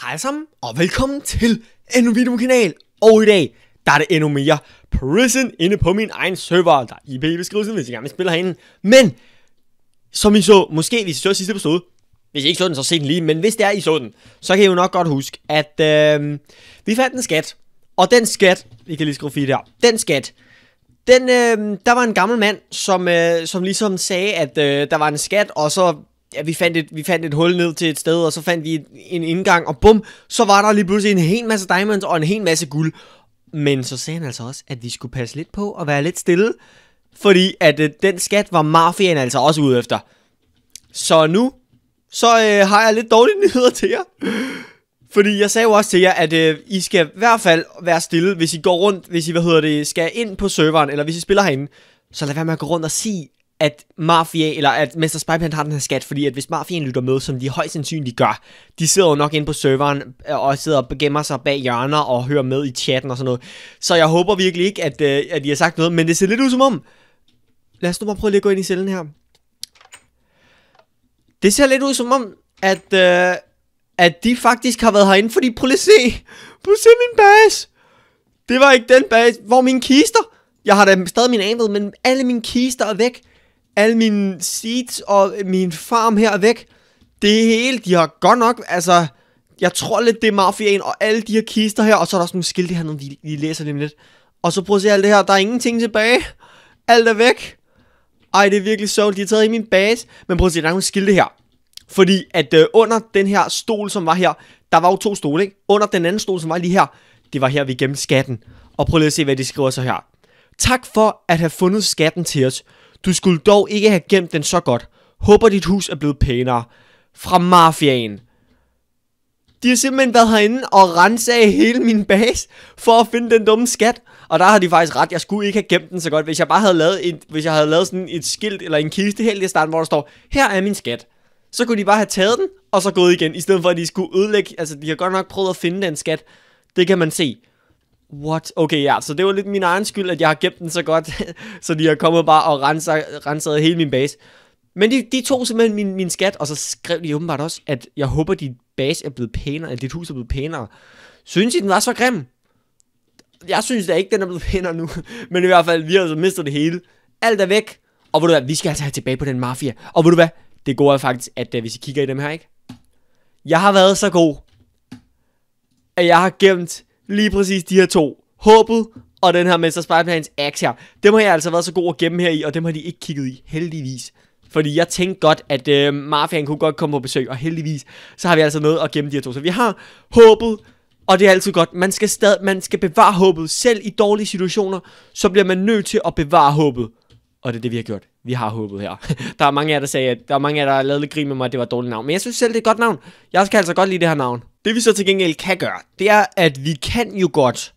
Hej sammen, og velkommen til endnu video kanal. Og i dag, der er det endnu mere Prison inde på min egen server. Der er IP i beskrivelsen, hvis I gerne vil spille herinde. Men, som I så, måske hvis I så sidste episode, hvis I ikke så den, så se den lige. Men hvis det er, I så den, så kan I jo nok godt huske, at øh, vi fandt en skat. Og den skat, vi kan lige skrive fire der, den skat, den, øh, der var en gammel mand, som, øh, som ligesom sagde, at øh, der var en skat, og så ja, vi fandt, et, vi fandt et hul ned til et sted, og så fandt vi en indgang, og bum, så var der lige pludselig en hel masse diamonds og en hel masse guld. Men så sagde han altså også, at vi skulle passe lidt på og være lidt stille, fordi at øh, den skat var mafiaen altså også ude efter. Så nu, så øh, har jeg lidt dårlige nyheder til jer. Fordi jeg sagde jo også til jer, at øh, I skal i hvert fald være stille, hvis I går rundt, hvis I, hvad hedder det, skal ind på serveren, eller hvis I spiller herinde. Så lad være med at gå rundt og sige, at Mafia, eller at Mr. Spyplant har den her skat, fordi at hvis Mafiaen lytter med, som de højst sandsynligt gør, de sidder jo nok inde på serveren øh, og sidder og gemmer sig bag hjørner og hører med i chatten og sådan noget. Så jeg håber virkelig ikke, at, øh, at de har sagt noget, men det ser lidt ud som om... Lad os nu bare prøve lige at gå ind i cellen her. Det ser lidt ud som om, at, øh, at de faktisk har været herinde, fordi prøv lige at se. Prøv at se min base. Det var ikke den base, hvor mine kister. Jeg har da stadig min amet, men alle mine kister er væk alle mine seeds og min farm her er væk. Det hele, de har godt nok, altså, jeg tror lidt, det er mafiaen og alle de her kister her, og så er der også nogle skilte her, når de, læser dem lidt. Og så prøver at se alt det her, der er ingenting tilbage. Alt er væk. Ej, det er virkelig sjovt, de har taget i min base. Men prøv at se, der er nogle skilte her. Fordi at øh, under den her stol, som var her, der var jo to stole, ikke? Under den anden stol, som var lige her, det var her, vi gemte skatten. Og prøv lige at se, hvad de skriver så her. Tak for at have fundet skatten til os. Du skulle dog ikke have gemt den så godt. Håber dit hus er blevet pænere. Fra mafiaen. De har simpelthen været herinde og renset af hele min base for at finde den dumme skat. Og der har de faktisk ret. Jeg skulle ikke have gemt den så godt. Hvis jeg bare havde lavet, et, hvis jeg havde lavet sådan et skilt eller en kiste helt i starten, hvor der står, her er min skat. Så kunne de bare have taget den, og så gået igen, i stedet for at de skulle ødelægge. Altså, de har godt nok prøvet at finde den skat. Det kan man se. What? Okay, ja, så det var lidt min egen skyld, at jeg har gemt den så godt, så de har kommet bare og renset, renset hele min base. Men de, de tog simpelthen min, min skat, og så skrev de åbenbart også, at jeg håber, dit base er blevet pænere, at dit hus er blevet pænere. Synes I, den var så grim? Jeg synes da ikke, den er blevet pænere nu. Men i hvert fald, vi har altså mistet det hele. Alt er væk. Og ved du hvad, vi skal altså have tilbage på den mafia. Og ved du hvad, det går er faktisk, at øh, hvis I kigger i dem her, ikke? Jeg har været så god, at jeg har gemt lige præcis de her to. Håbet og den her Spider-Man's Axe her. Dem har jeg altså været så god at gemme her i, og dem har de ikke kigget i, heldigvis. Fordi jeg tænkte godt, at øh, mafiaen kunne godt komme på besøg, og heldigvis, så har vi altså noget at gemme de her to. Så vi har håbet, og det er altid godt. Man skal, stad, man skal bevare håbet. Selv i dårlige situationer, så bliver man nødt til at bevare håbet. Og det er det, vi har gjort. Vi har håbet her. der er mange af jer, der sagde, at der er mange af jer, der har lavet lidt grin med mig, at det var et dårligt navn. Men jeg synes selv, det er et godt navn. Jeg skal altså godt lide det her navn. Det vi så til gengæld kan gøre, det er, at vi kan jo godt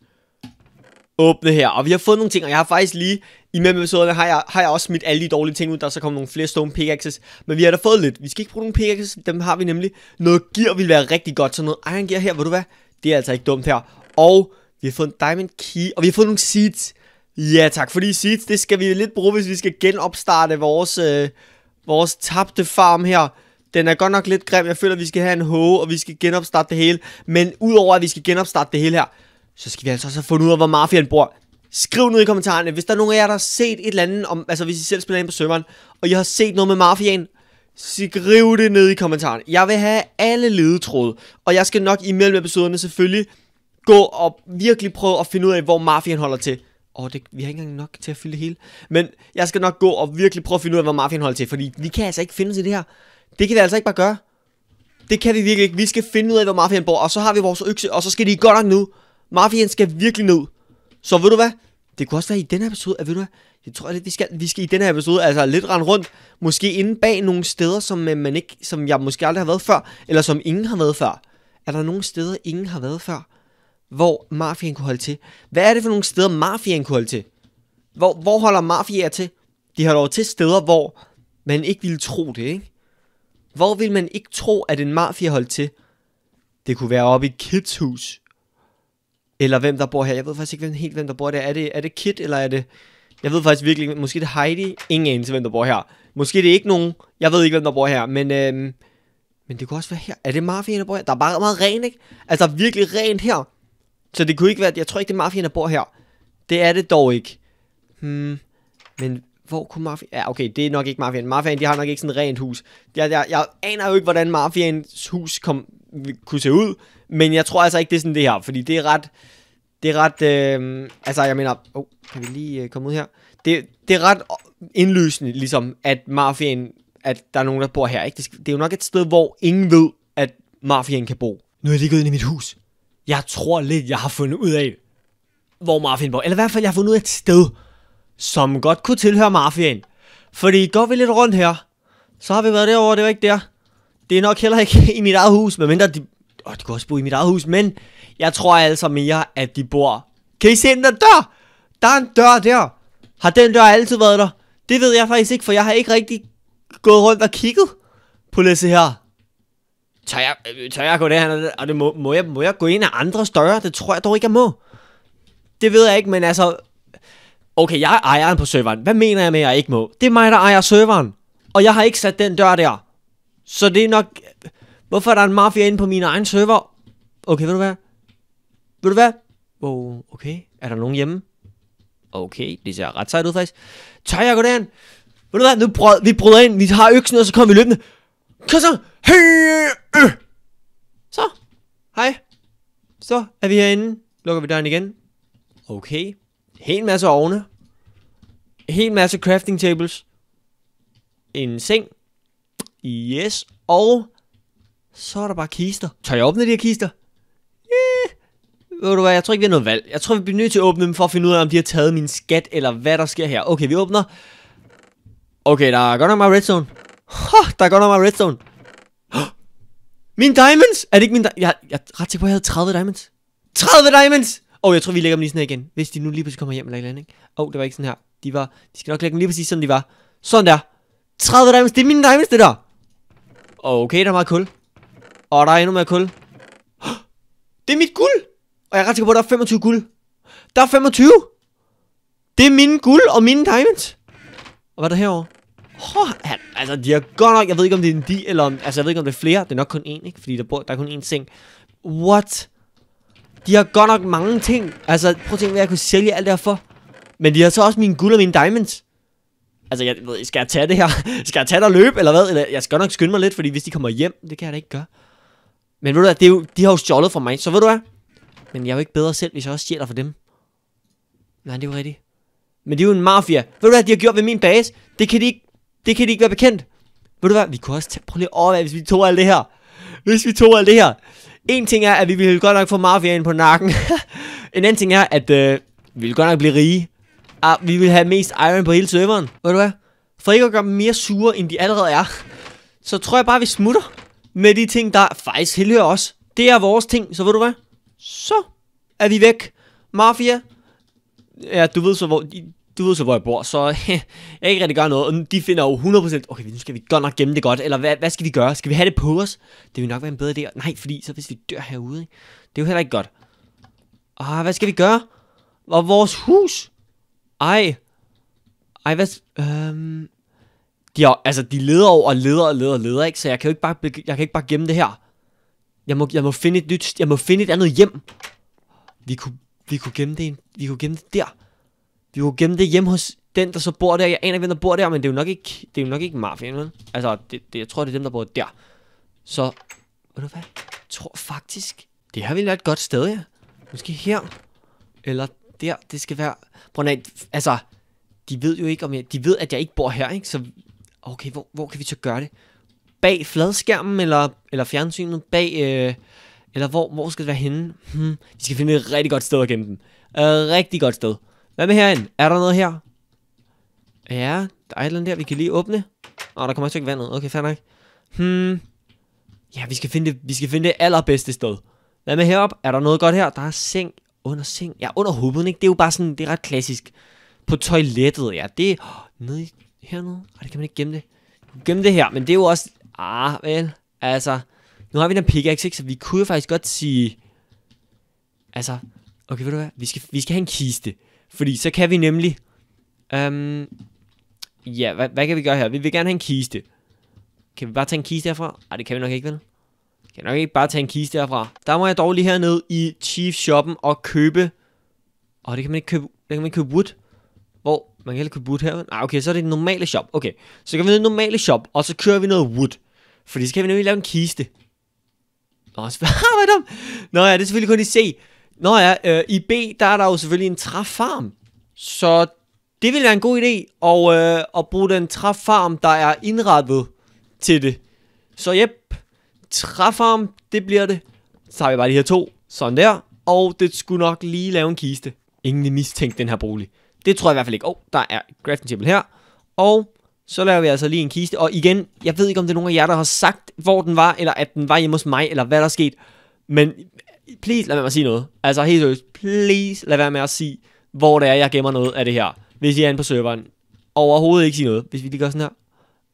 åbne her. Og vi har fået nogle ting, og jeg har faktisk lige, i mellem episoderne har jeg, har jeg også smidt alle de dårlige ting ud, der så kommer nogle flere stone pickaxes. Men vi har da fået lidt. Vi skal ikke bruge nogle pickaxes, dem har vi nemlig. Noget gear vil være rigtig godt, så noget iron gear her, ved du hvad? Det er altså ikke dumt her. Og vi har fået en diamond key, og vi har fået nogle seeds. Ja tak, fordi seeds, det skal vi lidt bruge, hvis vi skal genopstarte vores, øh, vores tabte farm her. Den er godt nok lidt grim. Jeg føler, at vi skal have en hoge, og vi skal genopstarte det hele. Men udover at vi skal genopstarte det hele her, så skal vi altså også have fundet ud af, hvor mafiaen bor. Skriv ned i kommentarerne, hvis der er nogen af jer, der har set et eller andet, om, altså hvis I selv spiller ind på serveren, og I har set noget med mafiaen, skriv det ned i kommentarerne. Jeg vil have alle ledetråde, og jeg skal nok imellem episoderne selvfølgelig gå og virkelig prøve at finde ud af, hvor mafiaen holder til. Og oh, det, vi har ikke engang nok til at fylde det hele. Men jeg skal nok gå og virkelig prøve at finde ud af, hvor mafiaen holder til, fordi vi kan altså ikke finde sig i det her. Det kan de altså ikke bare gøre. Det kan de virkelig ikke. Vi skal finde ud af, hvor mafiaen bor, og så har vi vores økse, og så skal de godt nok nu. Mafiaen skal virkelig ned. Så ved du hvad? Det kunne også være i den her episode, at ved du hvad? Jeg tror lidt, vi skal, vi skal i den her episode, altså lidt rende rundt, måske inde bag nogle steder, som, øh, man ikke, som jeg måske aldrig har været før, eller som ingen har været før. Er der nogle steder, ingen har været før, hvor mafiaen kunne holde til? Hvad er det for nogle steder, mafiaen kunne holde til? Hvor, hvor holder Mafiaen til? De har over til steder, hvor man ikke ville tro det, ikke? Hvor vil man ikke tro, at en mafia holdt til? Det kunne være oppe i Kids hus. Eller hvem der bor her. Jeg ved faktisk ikke hvem, helt, hvem der bor der. Er det, er det Kid, eller er det... Jeg ved faktisk virkelig Måske det er Heidi. Ingen anelse, hvem der bor her. Måske det er ikke nogen. Jeg ved ikke, hvem der bor her. Men, øhm, men det kunne også være her. Er det mafien, der bor her? Der er bare meget rent, ikke? Altså, virkelig rent her. Så det kunne ikke være... Jeg tror ikke, det er mafiaen, der bor her. Det er det dog ikke. Hmm. Men hvor kunne Mafia... Ja, okay, det er nok ikke Mafiaen. Mafiaen, de har nok ikke sådan et rent hus. Jeg, jeg, jeg aner jo ikke, hvordan Mafiaens hus kom, kunne se ud, men jeg tror altså ikke, det er sådan det her, fordi det er ret... Det er ret... Øh, altså, jeg mener... Oh, kan vi lige øh, komme ud her? Det, det er ret indlysende, ligesom, at Mafiaen... At der er nogen, der bor her, ikke? Det, skal, det er jo nok et sted, hvor ingen ved, at Mafiaen kan bo. Nu er jeg lige gået ind i mit hus. Jeg tror lidt, jeg har fundet ud af, hvor Mafiaen bor. Eller i hvert fald, jeg har fundet ud af et sted, som godt kunne tilhøre mafiaen. Fordi går vi lidt rundt her, så har vi været derovre, det var ikke der. Det er nok heller ikke i mit eget hus, medmindre de... Åh, oh, de kunne også bo i mit eget hus, men jeg tror altså mere, at de bor... Kan I se den der dør? Der er en dør der. Har den dør altid været der? Det ved jeg faktisk ikke, for jeg har ikke rigtig gået rundt og kigget på Lasse her. Tør jeg, øh, tør jeg gå derhen? Og det må, må, jeg, må jeg gå ind af andre større? Det tror jeg dog ikke, jeg må. Det ved jeg ikke, men altså, okay, jeg er ejeren på serveren. Hvad mener jeg med, at jeg ikke må? Det er mig, der ejer serveren. Og jeg har ikke sat den dør der. Så det er nok... Hvorfor er der en mafia inde på min egen server? Okay, ved du hvad? Ved du hvad? Oh, okay. Er der nogen hjemme? Okay, det ser ret sejt ud faktisk. Tør jeg gå derhen? Ved du hvad? Nu brød, vi bryder ind. Vi har øksen, og så kommer vi løbende. Kom så! Hey! Øh. Så. Hej. Så er vi herinde. Lukker vi døren igen. Okay hel masse ovne, hel masse crafting tables, en seng, yes, og så er der bare kister. Tør jeg åbne de her kister? Yeah. Ved du hvad, jeg tror ikke, vi har noget valg. Jeg tror, vi bliver nødt til at åbne dem for at finde ud af, om de har taget min skat, eller hvad der sker her. Okay, vi åbner. Okay, der er godt nok meget redstone. Huh, der er godt nok meget redstone. Huh. Min diamonds! Er det ikke min di Jeg, jeg er ret sikker på, at jeg havde 30 diamonds. 30 diamonds! oh, jeg tror, vi lægger dem lige sådan her igen. Hvis de nu lige pludselig kommer hjem eller et eller andet, ikke? Åh, oh, det var ikke sådan her. De, var, de skal nok lægge dem lige præcis, som de var. Sådan der. 30 diamonds, det er mine diamonds, det der. Okay, der er meget kul. Og der er endnu mere kul. Det er mit guld! Og jeg er ret sikker på, at der er 25 guld. Der er 25! Det er mine guld og mine diamonds. Og hvad er der herovre? Oh, han, altså, de er godt nok... Jeg ved ikke, om det er en di, eller om... Altså, jeg ved ikke, om det er flere. Det er nok kun én, ikke? Fordi der, bor, der er kun én seng. What? De har godt nok mange ting. Altså, prøv at tænke, hvad jeg kunne sælge alt det her for. Men de har så også mine guld og mine diamonds. Altså, jeg ved, skal jeg tage det her? skal jeg tage det og løbe, eller hvad? Eller, jeg skal godt nok skynde mig lidt, fordi hvis de kommer hjem, det kan jeg da ikke gøre. Men ved du hvad, det er jo, de har jo stjålet fra mig, så ved du hvad? Men jeg er jo ikke bedre selv, hvis jeg også stjæler fra dem. Nej, det er jo rigtigt. Men det er jo en mafia. Ved du hvad, de har gjort ved min base? Det kan de ikke, det kan de ikke være bekendt. Ved du hvad, vi kunne også tage, prøv lige at overveje, hvis vi tog alt det her. Hvis vi tog alt det her. En ting er, at vi ville godt nok få mafiaen på nakken. en anden ting er, at øh, vi ville godt nok blive rige. Ah, vi vil have mest iron på hele serveren. Ved du hvad? For ikke at gøre dem mere sure, end de allerede er, så tror jeg bare, vi smutter med de ting, der faktisk tilhører os. Det er vores ting, så ved du hvad? Så er vi væk. Mafia. Ja, du ved så, hvor du ved så, hvor jeg bor, så jeg kan ikke rigtig gøre noget. Og de finder jo 100%, okay, nu skal vi godt nok gemme det godt, eller hvad, hvad skal vi gøre? Skal vi have det på os? Det vil nok være en bedre idé. Nej, fordi så hvis vi dør herude, ikke? det er jo heller ikke godt. Ah, hvad skal vi gøre? Og vores hus? Ej. Ej, hvad... Øhm... De, har, altså, de leder over og leder og leder og leder, ikke? Så jeg kan jo ikke bare, jeg kan ikke bare gemme det her. Jeg må, jeg må finde et nyt, jeg må finde et andet hjem. Vi kunne, vi kunne gemme det, vi kunne gemme det der. Vi kunne gemme det hjemme hos den, der så bor der. Jeg aner ikke, hvem der bor der, men det er jo nok ikke, det er jo nok ikke mafien, vel? Altså, det, det, jeg tror, det er dem, der bor der. Så, ved du hvad? Jeg tror faktisk, det her ville være et godt sted, ja. Måske her, eller der. Det skal være... Prøv at, altså, de ved jo ikke, om jeg... De ved, at jeg ikke bor her, ikke? Så, okay, hvor, hvor kan vi så gøre det? Bag fladskærmen, eller, eller fjernsynet? Bag... Øh, eller hvor, hvor skal det være henne? Hmm, vi skal finde et rigtig godt sted at gemme dem. Et øh, rigtig godt sted. Hvad med herinde? Er der noget her? Ja, der er et eller andet der, vi kan lige åbne. Åh, der kommer også ikke vandet. Okay, fair nok. Hmm. Ja, vi skal finde det, vi skal finde det allerbedste sted. Hvad med herop? Er der noget godt her? Der er seng under seng. Ja, under hovedet, ikke? Det er jo bare sådan, det er ret klassisk. På toilettet, ja. Det er oh, nede hernede. Ej, det kan man ikke gemme det. Gemme det her, men det er jo også... Ah, vel. Altså, nu har vi den pickaxe, ikke? Så vi kunne jo faktisk godt sige... Altså, okay, ved du hvad? Vi skal, vi skal have en kiste. Fordi så kan vi nemlig... Um, ja, hvad, hvad kan vi gøre her? Vi vil gerne have en kiste. Kan vi bare tage en kiste herfra? Ej, det kan vi nok ikke, vel? Kan nok ikke bare tage en kiste herfra. Der må jeg dog lige hernede i Chief Shoppen og købe... Åh, oh, det kan man ikke købe... Det kan man ikke købe wood. Hvor? Man kan heller købe wood her. Ah, okay, så er det en normale shop. Okay, så kan vi ned i en normale shop, og så kører vi noget wood. Fordi så kan vi nemlig lave en kiste. Nå, hvad hvad dum? Nå ja, det er selvfølgelig kun i C. Nå ja, øh, i B, der er der jo selvfølgelig en træfarm. Så det vil være en god idé at, øh, at bruge den træfarm, der er indrettet til det. Så yep, træfarm, det bliver det. Så har vi bare de her to, sådan der. Og det skulle nok lige lave en kiste. Ingen vil mistænke den her bolig. Det tror jeg i hvert fald ikke. Åh, oh, der er crafting table her. Og så laver vi altså lige en kiste. Og igen, jeg ved ikke, om det er nogen af jer, der har sagt, hvor den var, eller at den var hjemme hos mig, eller hvad der er sket. Men please lad være med at sige noget. Altså helt seriøst, please lad være med at sige, hvor det er, jeg gemmer noget af det her. Hvis I er inde på serveren, overhovedet ikke sige noget. Hvis vi lige gør sådan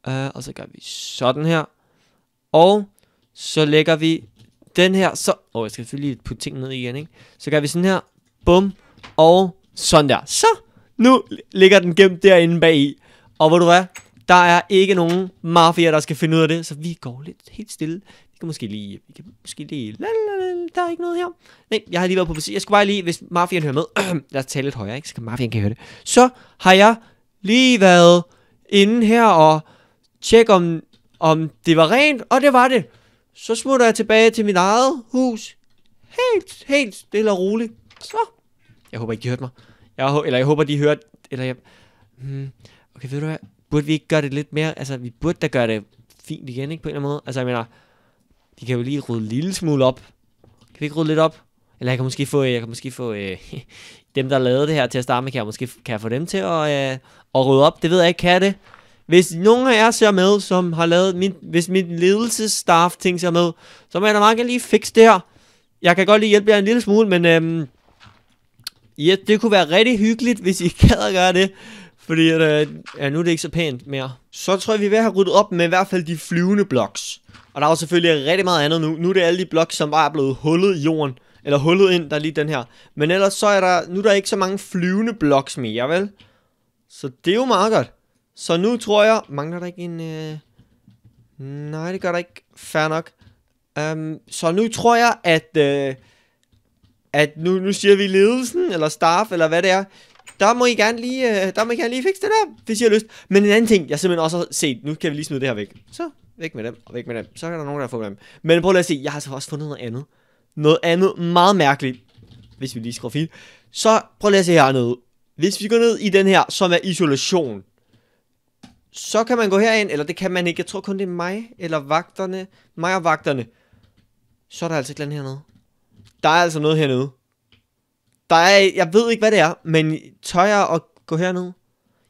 her, uh, og så gør vi sådan her, og så lægger vi den her, så... Åh, oh, jeg skal selvfølgelig putte ting ned igen, ikke? Så gør vi sådan her, bum, og sådan der. Så, nu ligger den gemt derinde bagi. Og hvor du er, der er ikke nogen mafia, der skal finde ud af det, så vi går lidt helt stille. Vi kan måske lige, vi kan måske lige, la, der er ikke noget her. Nej, jeg har lige været på frisør. Jeg skulle bare lige, hvis mafian hører med, lad os tale lidt højere, ikke? Så kan mafian kan høre det. Så har jeg lige været inde her og tjekke om, om det var rent, og det var det. Så smutter jeg tilbage til mit eget hus. Helt, helt stille og roligt. Så. Jeg håber ikke, de hørte mig. Jeg, eller jeg håber, de hørte... Eller jeg... Hmm. Okay, ved du hvad? Burde vi ikke gøre det lidt mere... Altså, vi burde da gøre det fint igen, ikke? På en eller anden måde. Altså, jeg mener... De kan jo lige rydde en lille smule op kan vi ikke rydde lidt op? Eller jeg kan måske få, jeg kan måske få øh, dem, der lavede det her til at starte med, kan jeg måske kan jeg få dem til at, øh, at rydde op. Det ved jeg ikke, kan jeg det? Hvis nogen af jer ser med, som har lavet min, hvis mit ledelsesstaff ting ser med, så må jeg da meget gerne lige fikse det her. Jeg kan godt lige hjælpe jer en lille smule, men øhm, ja, det kunne være rigtig hyggeligt, hvis I gad at gøre det. Fordi at, øh, ja, nu er det ikke så pænt mere. Så tror jeg, vi er ved at have ryddet op med i hvert fald de flyvende bloks. Og der er jo selvfølgelig rigtig meget andet nu. Nu er det alle de bloks, som bare er blevet hullet i jorden. Eller hullet ind, der er lige den her. Men ellers så er der, nu er der ikke så mange flyvende bloks mere, vel? Så det er jo meget godt. Så nu tror jeg, mangler der ikke en... Øh... Nej, det gør der ikke. Fair nok. Um, så nu tror jeg, at... Øh... At nu, nu siger vi ledelsen, eller staff, eller hvad det er der må I gerne lige, øh, der må I gerne lige fikse det der, hvis I har lyst. Men en anden ting, jeg simpelthen også har set, nu kan vi lige smide det her væk. Så væk med dem, og væk med dem. Så kan der nogen, der får dem. Men prøv lige at se, jeg har så også fundet noget andet. Noget andet meget mærkeligt, hvis vi lige skriver fint. Så prøv lige at se hernede. Hvis vi går ned i den her, som er isolation, så kan man gå herind, eller det kan man ikke. Jeg tror kun det er mig, eller vagterne. Mig og vagterne. Så er der altså eller andet hernede. Der er altså noget hernede. Der er, jeg ved ikke, hvad det er, men tør jeg at gå herned?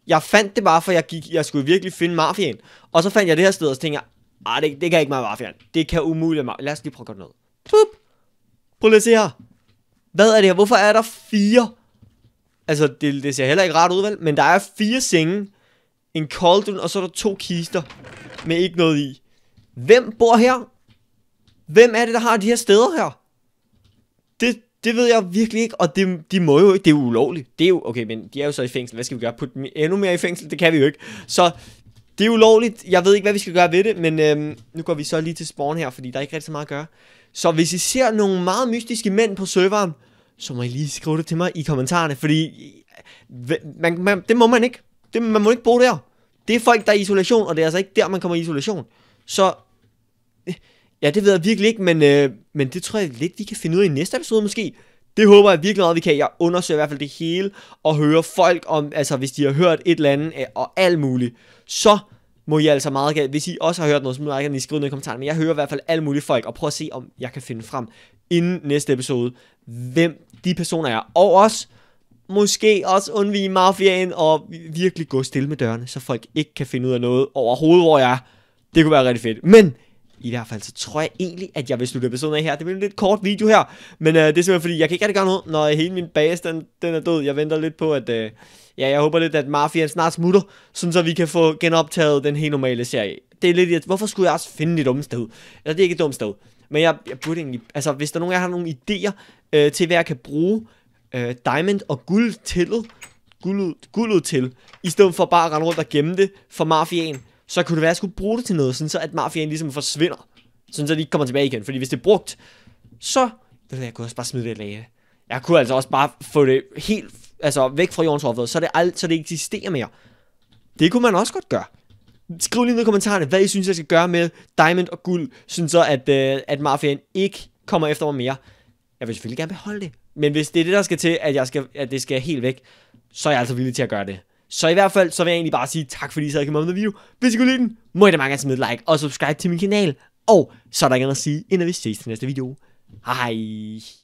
Jeg fandt det bare, for jeg, gik, jeg skulle virkelig finde mafien. Og så fandt jeg det her sted, og så tænkte jeg, ah, det, det kan ikke være mafien. Det kan umuligt være Lad os lige prøve at gå ned. Pup! Prøv lige at se her. Hvad er det her? Hvorfor er der fire? Altså, det, det ser heller ikke rart ud, vel? Men der er fire senge, en cauldron, og så er der to kister med ikke noget i. Hvem bor her? Hvem er det, der har de her steder her? Det ved jeg virkelig ikke, og det, de må jo ikke, det er jo ulovligt. Det er jo, okay, men de er jo så i fængsel, hvad skal vi gøre? Put dem endnu mere i fængsel? Det kan vi jo ikke. Så det er ulovligt, jeg ved ikke, hvad vi skal gøre ved det, men øhm, nu går vi så lige til spawn her, fordi der er ikke rigtig så meget at gøre. Så hvis I ser nogle meget mystiske mænd på serveren, så må I lige skrive det til mig i kommentarerne, fordi øh, man, man, det må man ikke. Det, man må ikke bo der. Det er folk, der er i isolation, og det er altså ikke der, man kommer i isolation. Så øh, Ja, det ved jeg virkelig ikke, men, øh, men det tror jeg lidt, vi kan finde ud af i næste episode måske. Det håber jeg virkelig meget, vi kan. Jeg undersøger i hvert fald det hele og hører folk om, altså hvis de har hørt et eller andet øh, og alt muligt. Så må I altså meget gerne, hvis I også har hørt noget, så må I gerne skrive noget i kommentarerne, men jeg hører i hvert fald alle mulige folk, og prøver at se, om jeg kan finde frem inden næste episode, hvem de personer er, og også, måske også undvige mafiaen, og virkelig gå stille med dørene, så folk ikke kan finde ud af noget overhovedet, hvor jeg er. Det kunne være rigtig fedt. Men i hvert fald så tror jeg egentlig, at jeg vil slutte episoden af her. Det bliver en lidt kort video her, men øh, det er simpelthen fordi, jeg kan ikke rigtig gøre noget, når hele min base den, den er død. Jeg venter lidt på, at... Øh, ja, jeg håber lidt, at Mafiaen snart smutter, sådan så vi kan få genoptaget den helt normale serie. Det er lidt, hvorfor skulle jeg også finde det dumme sted? Eller det er ikke et dumt sted. Men jeg, jeg burde egentlig, altså hvis der er nogen af jer har nogle idéer øh, til, hvad jeg kan bruge øh, diamond og guld til, guld, guldet til, i stedet for bare at rende rundt og gemme det for Mafiaen, så kunne det være, at jeg skulle bruge det til noget, sådan så at mafiaen ligesom forsvinder. Sådan så de ikke kommer tilbage igen. Fordi hvis det er brugt, så... Ved du, jeg kunne også bare smide det af. Jeg kunne altså også bare få det helt altså, væk fra jordens overflade, så det, alt, så det eksisterer mere. Det kunne man også godt gøre. Skriv lige ned i kommentarerne, hvad I synes, jeg skal gøre med diamond og guld, sådan så at, øh, at mafiaen ikke kommer efter mig mere. Jeg vil selvfølgelig gerne beholde det. Men hvis det er det, der skal til, at, jeg skal, at det skal helt væk, så er jeg altså villig til at gøre det. Så i hvert fald, så vil jeg egentlig bare sige tak, fordi I sad og med video. Hvis I kunne lide den, må I da mange gange smide like og subscribe til min kanal. Og så er der ikke andet at sige, end at vi ses til næste video. Hej hej.